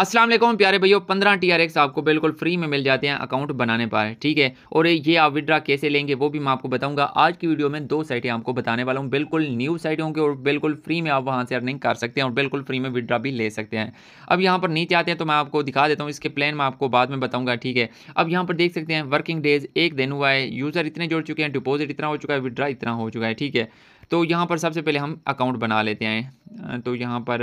असलम प्यारे भैया पंद्रह टी आर एक्स आपको बिल्कुल फ्री में मिल जाते हैं अकाउंट बनाने पर ठीक है और ये आप विड्रा कैसे लेंगे वो भी मैं आपको बताऊंगा आज की वीडियो में दो साइटें आपको बताने वाला हूँ बिल्कुल न्यू साइट होंगी और बिल्कुल फ्री में आप वहाँ से अर्निंग कर सकते हैं और बिल्कुल फ्री में विड्रा भी ले सकते हैं अब यहाँ पर नीचे आते हैं तो मैं आपको दिखा देता हूँ इसके प्लान मैं आपको बाद में बताऊँगा ठीक है अब यहाँ पर देख सकते हैं वर्किंग डेज एक दिन हुआ है यूज़र इतने जुड़ चुके हैं डिपोजिट इतना हो चुका है विड्रा इतना हो चुका है ठीक है तो यहाँ पर सबसे पहले हम अकाउंट बना लेते हैं तो यहाँ पर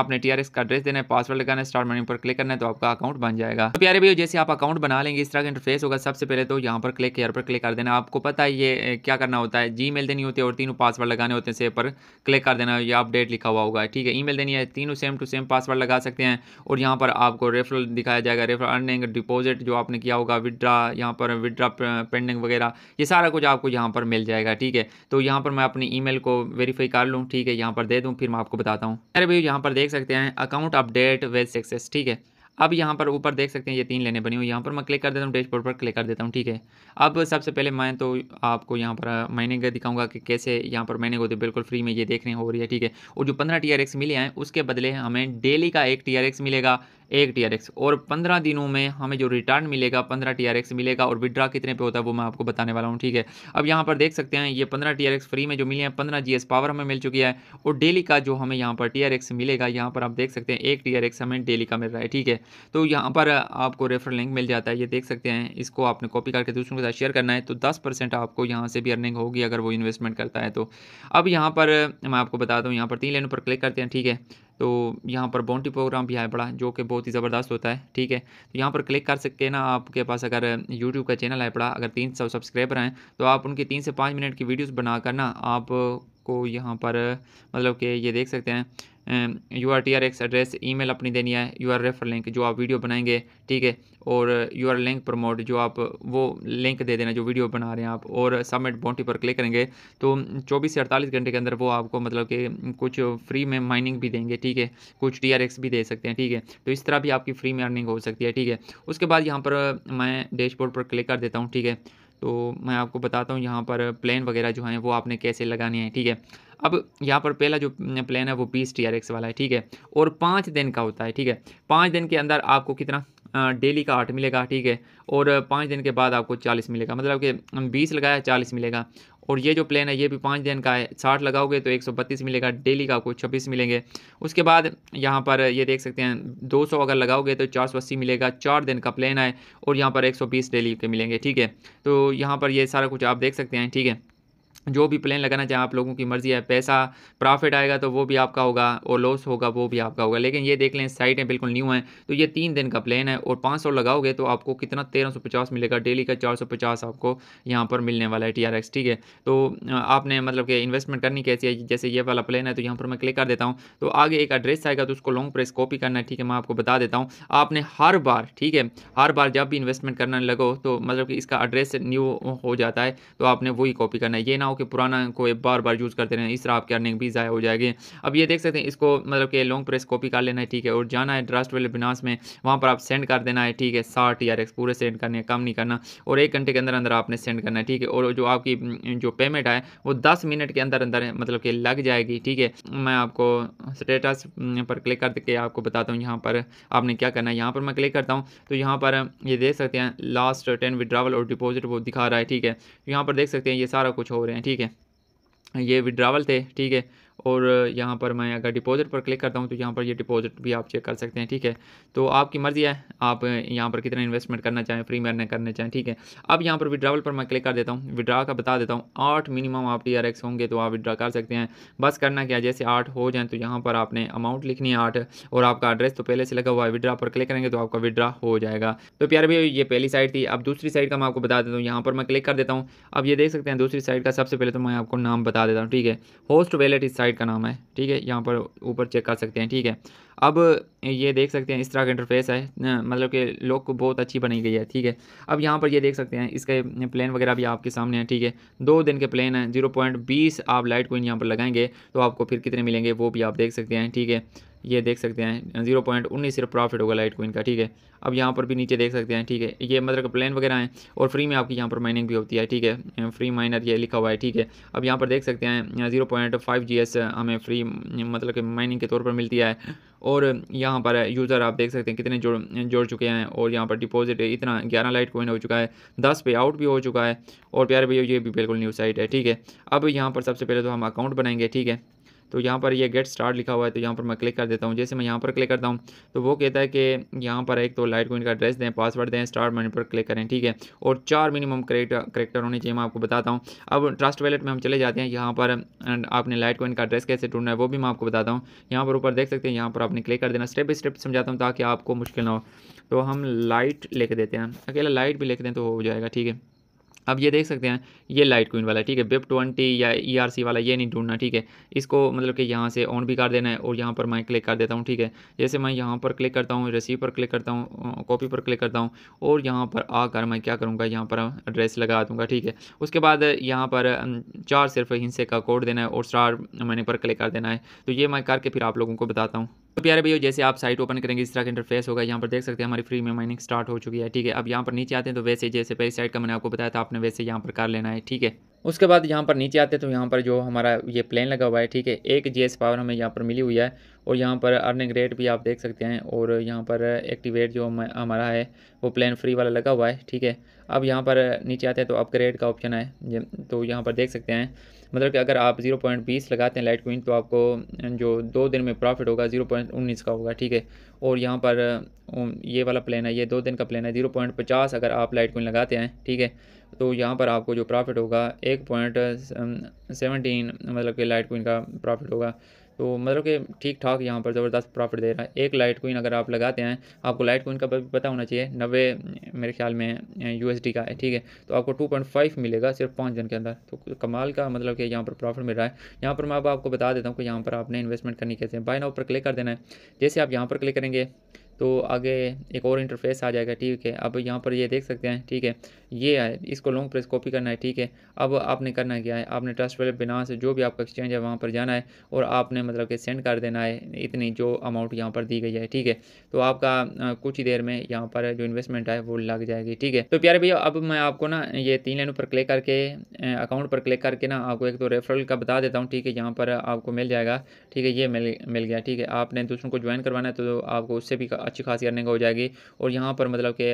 आपने टी का एड्रेस देना है पासवर्ड लगाना है स्टार्ट मनी पर क्लिक करना है तो आपका अकाउंट बन जाएगा तो प्यारे भैया जैसे आप अकाउंट बना लेंगे इस तरह का इंटरफेस होगा सबसे पहले तो यहाँ पर क्लिक हेयर पर क्लिक कर देना आपको पता है ये क्या करना होता है जी देनी होती है और तीनों पासवर्ड लगाने होते हैं सेव पर क्लिक कर देना या अपडेट लिखा हुआ होगा ठीक है ई देनी है तीनों सेम टू सेम पासवर्ड लगा सकते हैं और यहाँ पर आपको रेफरल दिखाया जाएगा रेफरल अर्निंग डिपोजिट जो आपने किया होगा विदड्रा यहाँ पर विदड्रा पेंडिंग वगैरह ये सारा कुछ आपको यहाँ पर मिल जाएगा ठीक है तो यहाँ पर मैं अपनी ईमेल को वेरीफाई कर लूँ ठीक है यहाँ पर दे दूँ फिर मैं आपको बताता हूँ अरे भाई यहाँ पर देख सकते हैं अकाउंट अपडेट वेज सक्सेस ठीक है अब यहाँ पर ऊपर देख सकते हैं ये तीन लेने बनी हुई यहाँ पर मैं क्लिक कर देता हूँ डैशबोर्ड पर क्लिक कर देता हूँ ठीक है अब सबसे पहले मैं तो आपको यहाँ पर महीने का दिखाऊंगा कि कैसे यहाँ पर महीने को तो बिल्कुल फ्री में ये देखने हो रही है ठीक है और जो पंद्रह टी मिले हैं उसके बदले हमें डेली का एक टी मिलेगा एक टी और पंद्रह दिनों में हमें जो रिटर्न मिलेगा पंद्रह टी मिलेगा और विड्रा कितने पे होता है वो मैं आपको बताने वाला हूँ ठीक है अब यहाँ पर देख सकते हैं ये पंद्रह टी फ्री में जो मिले हैं पंद्रह जी पावर हमें मिल चुकी है और डेली का जो हमें यहाँ पर टी मिलेगा यहाँ पर आप देख सकते हैं एक टी हमें डेली का मिल रहा है ठीक है तो यहाँ पर आपको रेफर लिंक मिल जाता है ये देख सकते हैं इसको आपने कॉपी करके दूसरों के साथ शेयर करना है तो दस आपको यहाँ से भी अर्निंग होगी अगर वो इन्वेस्टमेंट करता है तो अब यहाँ पर मैं आपको बता दूँ यहाँ पर तीन लेन पर क्लिक करते हैं ठीक है तो यहाँ पर बाउंड्री प्रोग्राम भी आया पड़ा जो कि बहुत ही ज़बरदस्त होता है ठीक है तो यहाँ पर क्लिक कर सकते ना आपके पास अगर यूट्यूब का चैनल आया पड़ा अगर तीन सौ सब्सक्राइबर हैं तो आप उनकी तीन से पाँच मिनट की वीडियोज़ बनाकर ना आप को यहाँ पर मतलब कि ये देख सकते हैं your T R X address mail अपनी देनी है यू आर रेफर लिंक जो आप वीडियो बनाएंगे ठीक है और यू आर लिंक प्रमोट जो आप वो लिंक दे देना जो वीडियो बना रहे हैं आप और सबमिट बॉन्टी पर क्लिक करेंगे तो 24 से 48 घंटे के अंदर वो आपको मतलब कि कुछ फ्री में माइनिंग भी देंगे ठीक है कुछ टी आर एक्स भी दे सकते हैं ठीक है तो इस तरह भी आपकी फ्री में अर्निंग हो सकती है ठीक है उसके बाद यहाँ पर मैं डैशबोर्ड पर क्लिक कर देता हूँ ठीक है तो मैं आपको बताता हूँ यहाँ पर प्लान वगैरह जो हैं वो आपने कैसे लगाने हैं ठीक है अब यहाँ पर पहला जो प्लान है वो बीस टी वाला है ठीक है और पाँच दिन का होता है ठीक है पाँच दिन के अंदर आपको कितना डेली का आठ मिलेगा ठीक है और पाँच दिन के बाद आपको चालीस मिलेगा मतलब कि बीस लगाया चालीस मिलेगा और ये जो प्लान है ये भी पाँच दिन का है साठ लगाओगे तो एक सौ बत्तीस मिलेगा डेली का आपको छब्बीस मिलेंगे उसके बाद यहाँ पर ये देख सकते हैं दो सौ अगर लगाओगे तो चार सौ अस्सी मिलेगा चार दिन का प्लान है और यहाँ पर एक सौ बीस डेली के मिलेंगे ठीक है तो यहाँ पर ये सारा कुछ आप देख सकते हैं ठीक है जो भी प्लान लगाना चाहें आप लोगों की मर्ज़ी है पैसा प्रॉफिट आएगा तो वो भी आपका होगा और लॉस होगा वो भी आपका होगा लेकिन ये देख लें साइटें बिल्कुल न्यू हैं तो ये तीन दिन का प्लान है और पाँच सौ लगाओगे तो आपको कितना तेरह सौ पचास मिलेगा डेली का चार सौ पचास आपको यहाँ पर मिलने वाला है टी आर एक्स ठीक है तो आपने मतलब कि इन्वेस्टमेंट करनी कैसी है जैसे ये वाला प्लान है तो यहाँ पर मैं क्लिक कर देता हूँ तो आगे एक एड्रेस आएगा तो उसको लॉन्ग प्रेस कॉपी करना है ठीक है मैं आपको बता देता हूँ आपने हर बार ठीक है हर बार जब भी इन्वेस्टमेंट करना लगो तो मतलब कि इसका एड्रेस न्यू हो जाता है तो आपने वही कॉपी करना है ये ना हो कि पुराना को बार बार यूज़ करते रहें इस तरह आपकी अर्निंग भी ज़ाया हो जाएगी अब ये देख सकते हैं इसको मतलब कि लॉन्ग प्रेस कॉपी कर लेना है ठीक है और जाना है ड्रास्ट वाले बिनास में वहाँ पर आप सेंड कर देना है ठीक है साठ या एक्स पूरे सेंड करने कम नहीं करना और एक घंटे के अंदर अंदर आपने सेंड करना है ठीक है और जो आपकी जो पेमेंट है वो दस मिनट के अंदर अंदर मतलब कि लग जाएगी ठीक है मैं आपको स्टेटस पर क्लिक करके आपको बताता हूँ यहाँ पर आपने क्या करना है यहाँ पर मैं क्लिक करता हूँ तो यहाँ पर ये देख सकते हैं लास्ट टेन विड्रावल और डिपॉजिट वो दिखा रहा है ठीक है यहाँ पर देख सकते हैं ये सारा कुछ हो रहे हैं हैं ठीक है ये विड्रावल थे ठीक है और यहाँ पर मैं अगर डिपॉजिट पर क्लिक करता हूँ तो यहाँ पर ये डिपॉजिट भी आप चेक कर सकते हैं ठीक है तो आपकी मर्ज़ी है आप यहाँ पर कितना इन्वेस्टमेंट करना चाहें फ्री में करना चाहें ठीक है अब यहाँ पर विड्रावल पर मैं क्लिक कर देता हूँ विड्रा का बता देता हूँ आठ मिनिमम आप टी होंगे तो आप विड्रा कर सकते हैं बस करना क्या जैसे आठ हो जाए तो यहाँ पर आपने अमाउंट लिखनी है आठ और आपका एड्रेस तो पहले से लगा हुआ है विड्रा पर क्लिक करेंगे तो आपका विड्रा हो जाएगा तो प्यार भी ये पहली साइड थी अब दूसरी साइड का मैं आपको बता देता हूँ यहाँ पर मैं क्लिक कर देता हूँ अब ये देख सकते हैं दूसरी साइड का सबसे पहले तो मैं आपको नाम बता देता हूँ ठीक है होस्ट वैलेट इस साइड साइट का नाम है ठीक है यहाँ पर ऊपर चेक कर सकते हैं ठीक है अब ये देख सकते हैं इस तरह का इंटरफेस है मतलब कि लुक बहुत अच्छी बनी गई है ठीक है अब यहाँ पर ये देख सकते हैं इसके प्लान वगैरह भी आपके सामने हैं ठीक है दो दिन के प्लान हैं जीरो पॉइंट बीस आप लाइट को यहाँ पर लगाएंगे तो आपको फिर कितने मिलेंगे वो भी आप देख सकते हैं ठीक है ये देख सकते हैं जीरो पॉइंट उन्नीस सिर्फ प्रॉफिट होगा लाइट कोइन का ठीक है अब यहाँ पर भी नीचे देख सकते हैं ठीक है ये मतलब प्लान वगैरह हैं और फ्री में आपकी यहाँ पर माइनिंग भी होती है ठीक है फ्री माइनर ये लिखा हुआ है ठीक है अब यहाँ पर देख सकते हैं zero point five G S हमें फ्री मतलब कि माइनिंग के तौर पर मिलती है और यहाँ पर यूज़र आप देख सकते हैं कितने जोड़ जोड़ चुके हैं और यहाँ पर डिपॉजिट इतना ग्यारह लाइट कोइन हो चुका है दस पे आउट भी हो चुका है और प्यारे भैया ये भी बिल्कुल न्यू साइट है ठीक है अब यहाँ पर सबसे पहले तो हम अकाउंट बनाएंगे ठीक है तो यहाँ पर ये गेट स्टार्ट लिखा हुआ है तो यहाँ पर मैं क्लिक कर देता हूँ जैसे मैं यहाँ पर क्लिक करता हूँ तो वो कहता है कि यहाँ पर एक तो लाइट कोइन का एड्रेस दें पासवर्ड दें स्टार्ट मनी पर क्लिक करें ठीक है और चार मिनिमम करेक्टर होने चाहिए मैं आपको बताता हूँ अब ट्रस्ट वैलेट में हम चले जाते हैं यहाँ पर आपने लाइट कोइन का एड्रेस कैसे ढूंढना है वो भी मैं आपको बताता हूँ यहाँ पर ऊपर देख सकते हैं यहाँ पर आपने क्लिक कर देना स्टेप बाई स्टेप समझाता हूँ ताकि आपको मुश्किल ना हो तो हम लाइट लिख देते हैं अकेला लाइट भी लिख दें तो हो जाएगा ठीक है अब ये देख सकते हैं ये लाइट क्वीन वाला ठीक है बिप ट्वेंटी या ई आर सी वाला ये नहीं ढूंढना ठीक है इसको मतलब कि यहाँ से ऑन भी कर देना है और यहाँ पर मैं क्लिक कर देता हूँ ठीक है जैसे मैं यहाँ पर क्लिक करता हूँ रिसीव पर क्लिक करता हूँ कॉपी पर क्लिक करता हूँ और यहाँ पर आकर मैं क्या करूँगा यहाँ पर एड्रेस लगा दूँगा ठीक है उसके बाद यहाँ पर चार सिर्फ हिंसे का कोड देना है और स्टार मैंने पर क्लिक कर देना है तो ये मैं करके फिर आप लोगों को बताता हूँ तो प्यारे भैया जैसे आप साइट ओपन करेंगे इस तरह का इंटरफेस होगा यहाँ पर देख सकते हैं हमारी फ्री में माइनिंग स्टार्ट हो चुकी है ठीक है अब यहाँ पर नीचे आते हैं तो वैसे जैसे पहली साइट का मैंने आपको बताया था आपने वैसे यहाँ पर कर लेना है ठीक है उसके बाद यहाँ पर नीचे आते हैं तो यहाँ पर जो हमारा ये प्लेन लगा हुआ है ठीक है एक जी पावर हमें यहाँ पर मिली हुई है और यहाँ पर अर्निंग रेट भी आप देख सकते हैं और यहाँ पर एक्टिवेट जो हमारा है वो प्लान फ्री वाला लगा हुआ है ठीक है अब यहाँ पर नीचे आते हैं तो अपग्रेड का ऑप्शन है तो यहाँ पर देख सकते हैं मतलब कि अगर आप जीरो पॉइंट बीस लगाते हैं लाइट क्वीन तो आपको जो दो दिन में प्रॉफिट होगा जीरो पॉइंट उन्नीस का होगा ठीक है और यहाँ पर ये वाला प्लान है ये दो दिन का प्लान है जीरो पॉइंट पचास अगर आप लाइट क्वीन लगाते हैं ठीक है तो यहाँ पर आपको जो प्रॉफिट होगा एक पॉइंट सेवनटीन मतलब कि लाइट क्वीन का प्रॉफिट होगा तो मतलब कि ठीक ठाक यहाँ पर ज़बरदस्त प्रॉफिट दे रहा है एक लाइट कोइन अगर आप लगाते हैं आपको लाइट कोइन का पता होना चाहिए नब्बे मेरे ख्याल में यू का है ठीक है तो आपको टू मिलेगा सिर्फ पाँच दिन के अंदर तो कमाल का मतलब कि यहाँ पर प्रॉफिट मिल रहा है यहाँ पर मैं अब आपको बता देता हूँ कि यहाँ पर आपने इन्वेस्टमेंट करनी कैसे बाय नाउ पर क्लिक कर देना है जैसे आप यहाँ पर क्लिक करेंगे तो आगे एक और इंटरफेस आ जाएगा ठीक है अब यहाँ पर ये देख सकते हैं ठीक है ये है इसको लॉन्ग प्रेस कॉपी करना है ठीक है अब आपने करना क्या है आपने ट्रस्ट वाले बिना से जो भी आपका एक्सचेंज है वहाँ पर जाना है और आपने मतलब कि सेंड कर देना है इतनी जो अमाउंट यहाँ पर दी गई है ठीक है तो आपका कुछ ही देर में यहाँ पर जो इन्वेस्टमेंट है वो लग जाएगी ठीक है तो प्यारे भैया अब मैं आपको ना ये तीन लाइनों पर क्लिक करके अकाउंट पर क्लिक करके ना आपको एक तो रेफरल का बता देता हूँ ठीक है यहाँ पर आपको मिल जाएगा ठीक है ये मिल मिल गया ठीक है आपने दूसरों को ज्वाइन करवाना है तो आपको उससे भी अच्छी खासी अर्निंग हो जाएगी और यहाँ पर मतलब कि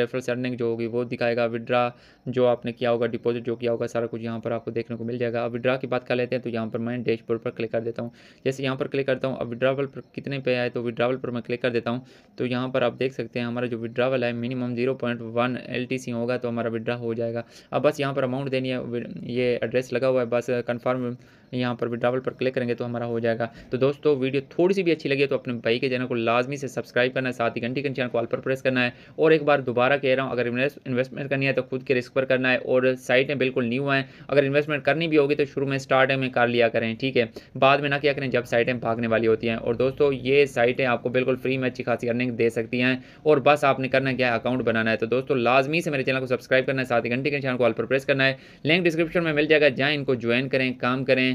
रेफरल अर्निंग जो होगी वो दिखाएगा विड्रा जो आपने किया होगा डिपॉजिट जो किया होगा सारा कुछ यहाँ पर आपको देखने को मिल जाएगा अब विड्रा की बात कर लेते हैं तो यहाँ पर मैं डैशबोर्ड पर क्लिक कर देता हूँ जैसे यहाँ पर क्लिक करता हूँ अब विड्रावल पर कितने पे आए तो विड्रावल पर मैं क्लिक कर देता हूँ तो यहाँ पर आप देख सकते हैं हमारा जो विड्रावल है minimum zero point one L T C होगा तो हमारा विड्रा हो जाएगा अब बस यहाँ पर अमाउंट देनी है ये एड्रेस लगा हुआ है बस कन्फर्म यहाँ पर विड्रावल पर क्लिक करेंगे तो हमारा हो जाएगा तो दोस्तों वीडियो थोड़ी सी भी अच्छी लगी तो अपने भाई के चैनल को लाजमी से सब्सक्राइब करना है साथ ही घंटी घंटी चैनल कॉल पर प्रेस करना है और एक बार दोबारा कह रहा हूँ अगर इन्वेस्टमेंट करनी है तो खुद के रिस्क पर करना है और साइट बिल्कुल न्यू है अगर इन्वेस्टमेंट करनी भी होगी तो शुरू में स्टार्टिंग में कर लिया करें ठीक है बाद में ना क्या करें जब साइटें भागने वाली होती हैं और दोस्तों ये साइटें आपको बिल्कुल फ्री में अच्छी खासी अर्निंग दे सकती हैं और बस आपने करना क्या है अकाउंट बनाना है तो दोस्तों लाजमी से मेरे चैनल को सब्सक्राइब करना है साथ ही घंटे के चैनल को ऑल पर प्रेस करना है लिंक डिस्क्रिप्शन में मिल जाएगा जहाँ इनको ज्वाइन करें काम करें